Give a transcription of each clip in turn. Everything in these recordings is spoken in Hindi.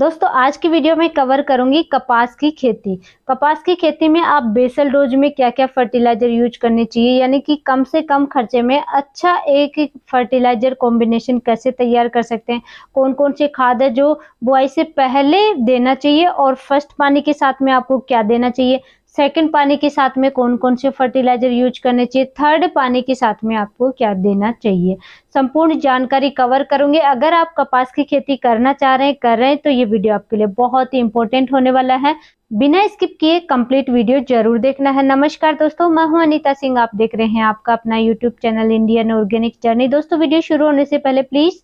दोस्तों आज की वीडियो में कवर करूंगी कपास की खेती कपास की खेती में आप बेसल डोज में क्या क्या फर्टिलाइजर यूज करने चाहिए यानी कि कम से कम खर्चे में अच्छा एक फर्टिलाइजर कॉम्बिनेशन कैसे तैयार कर सकते हैं कौन कौन से खाद है जो बुआई से पहले देना चाहिए और फर्स्ट पानी के साथ में आपको क्या देना चाहिए सेकंड पानी के साथ में कौन कौन से फर्टिलाइजर यूज करने चाहिए थर्ड पानी के साथ में आपको क्या देना चाहिए संपूर्ण जानकारी कवर करूंगे अगर आप कपास की खेती करना चाह रहे हैं कर रहे हैं तो ये वीडियो आपके लिए बहुत ही इंपॉर्टेंट होने वाला है बिना स्किप किए कंप्लीट वीडियो जरूर देखना है नमस्कार दोस्तों मैं हूं अनिता सिंह आप देख रहे हैं आपका अपना YouTube channel Indian organic journey दोस्तों वीडियो शुरू होने से पहले प्लीज़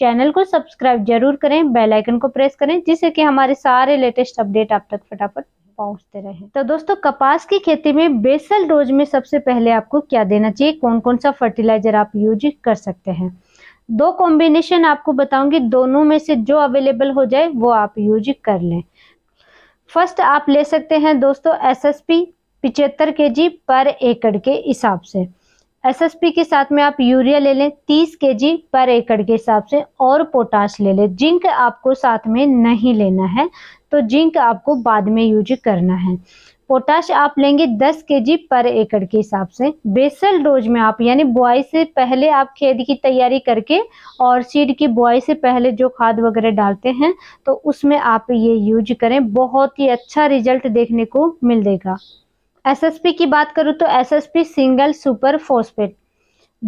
चैनल को सब्सक्राइब जरूर करें बेल आइकन को प्रेस करें जिससे कि हमारे सारे लेटेस्ट अपडेट आप तक फटाफट पहुंचते रहे तो दोस्तों कपास की खेती में बेसल डोज में सबसे पहले आपको क्या देना चाहिए कौन कौन सा फर्टिलाइजर आप यूज कर सकते हैं दो कॉम्बिनेशन आपको बताऊंगी दोनों में से जो अवेलेबल हो जाए वो आप यूज कर लें फर्स्ट आप ले सकते हैं दोस्तों एस एस पी पिचहत्तर के जी पर एकड़ के हिसाब से एस एस पी के साथ में आप यूरिया ले लें के जी पर एकड़ के हिसाब से और पोटाश ले लें जिंक आपको साथ में नहीं लेना है तो जिंक आपको बाद में यूज करना है पोटाश आप लेंगे 10 के जी पर एकड़ के हिसाब से बेसल डोज में आप यानी बुआई से पहले आप खेत की तैयारी करके और सीड की बुआई से पहले जो खाद वगैरह डालते हैं तो उसमें आप ये यूज करें बहुत ही अच्छा रिजल्ट देखने को मिल देगा एसएसपी की बात करूँ तो एसएसपी सिंगल सुपर फोस्फेट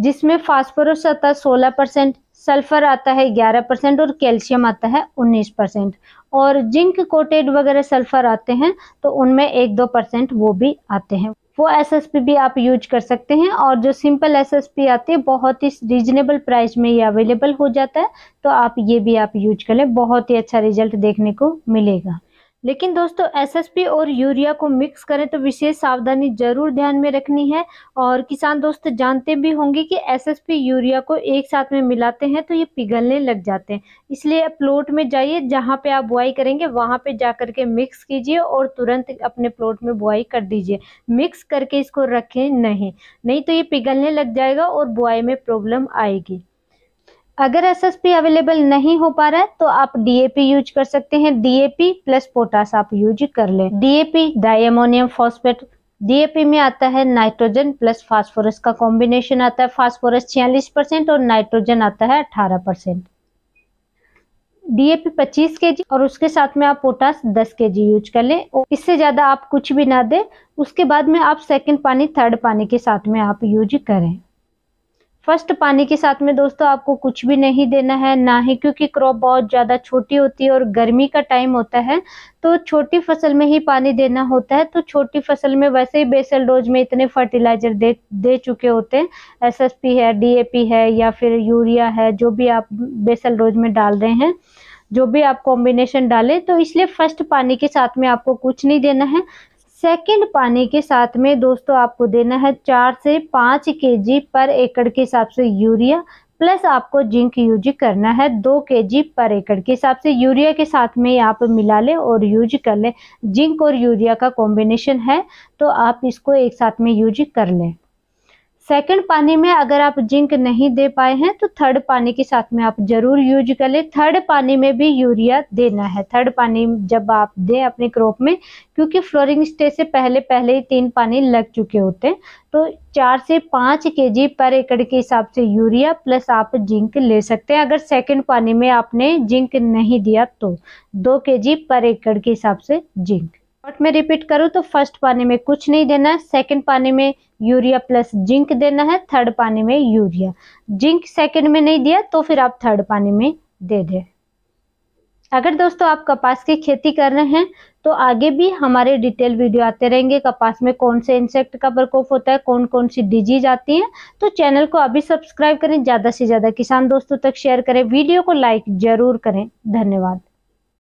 जिसमें फास्फोरस आता है सोलह परसेंट सल्फर आता है ग्यारह परसेंट और कैल्शियम आता है उन्नीस परसेंट और जिंक कोटेड वगैरह सल्फर आते हैं तो उनमें एक दो परसेंट वो भी आते हैं वो पी भी आप यूज कर सकते हैं और जो सिंपल पी आती है बहुत ही रीजनेबल प्राइस में ये अवेलेबल हो जाता है तो आप ये भी आप यूज कर लें बहुत ही अच्छा रिजल्ट देखने को मिलेगा लेकिन दोस्तों एसएसपी और यूरिया को मिक्स करें तो विशेष सावधानी जरूर ध्यान में रखनी है और किसान दोस्त जानते भी होंगे कि एसएसपी यूरिया को एक साथ में मिलाते हैं तो ये पिघलने लग जाते हैं इसलिए प्लॉट में जाइए जहाँ पे आप बुआई करेंगे वहाँ पे जा करके मिक्स कीजिए और तुरंत अपने प्लॉट में बुआई कर दीजिए मिक्स करके इसको रखें नहीं नहीं तो ये पिघलने लग जाएगा और बुआई में प्रॉब्लम आएगी अगर एसएसपी अवेलेबल नहीं हो पा रहा है तो आप डीएपी यूज कर सकते हैं डीएपी प्लस पोटास आप यूज कर लें डीएपी डायमोनियम फॉस्फेट डीएपी में आता है नाइट्रोजन प्लस फास्फोरस का कॉम्बिनेशन आता है फास्फोरस छियालीस परसेंट और नाइट्रोजन आता है अठारह परसेंट डीएपी के जी और उसके साथ में आप पोटास के जी यूज कर लें इससे ज़्यादा आप कुछ भी ना दें उसके बाद में आप सेकेंड पानी थर्ड पानी के साथ में आप यूज करें फर्स्ट पानी के साथ में दोस्तों आपको कुछ भी नहीं देना है ना ही क्योंकि क्रॉप बहुत ज़्यादा छोटी होती है और गर्मी का टाइम होता है तो छोटी फसल में ही पानी देना होता है तो छोटी फसल में वैसे ही बेसल डोज में इतने फर्टिलाइजर दे दे चुके होते हैं एसएसपी है डीएपी है या फिर यूरिया है जो भी आप बेसल डोज में डाल रहे हैं जो भी आप कॉम्बिनेशन डालें तो इसलिए फर्स्ट पानी के साथ में आपको कुछ नहीं देना है सेकंड पानी के साथ में दोस्तों आपको देना है चार से पाँच के जी पर एकड़ के हिसाब से यूरिया प्लस आपको जिंक यूज करना है दो के जी पर एकड़ के हिसाब से यूरिया के साथ में आप मिला लें और यूज कर लें जिंक और यूरिया का कॉम्बिनेशन है तो आप इसको एक साथ में यूज कर लें सेकंड पानी में अगर आप जिंक नहीं दे पाए हैं तो थर्ड पानी के साथ में आप जरूर यूज कर लें थर्ड पानी में भी यूरिया देना है थर्ड पानी जब आप दें अपने क्रॉप में क्योंकि फ्लोरिंग स्टेज से पहले पहले ही तीन पानी लग चुके होते हैं तो चार से पाँच के जी पर एकड़ के हिसाब से यूरिया प्लस आप जिंक ले सकते हैं अगर सेकेंड पानी में आपने जिंक नहीं दिया तो दो के जी पर एकड़ के हिसाब से जिंक शॉर्ट में रिपीट करूँ तो फर्स्ट पानी में कुछ नहीं देना है सेकेंड पानी में यूरिया प्लस जिंक देना है थर्ड पानी में यूरिया जिंक सेकेंड में नहीं दिया तो फिर आप थर्ड पानी में दे दें अगर दोस्तों आप कपास की खेती कर रहे हैं तो आगे भी हमारे डिटेल वीडियो आते रहेंगे कपास में कौन से इंसेक्ट का प्रकोप होता है कौन कौन सी डिजीज आती है तो चैनल को अभी सब्सक्राइब करें ज़्यादा से ज़्यादा किसान दोस्तों तक शेयर करें वीडियो को लाइक जरूर करें धन्यवाद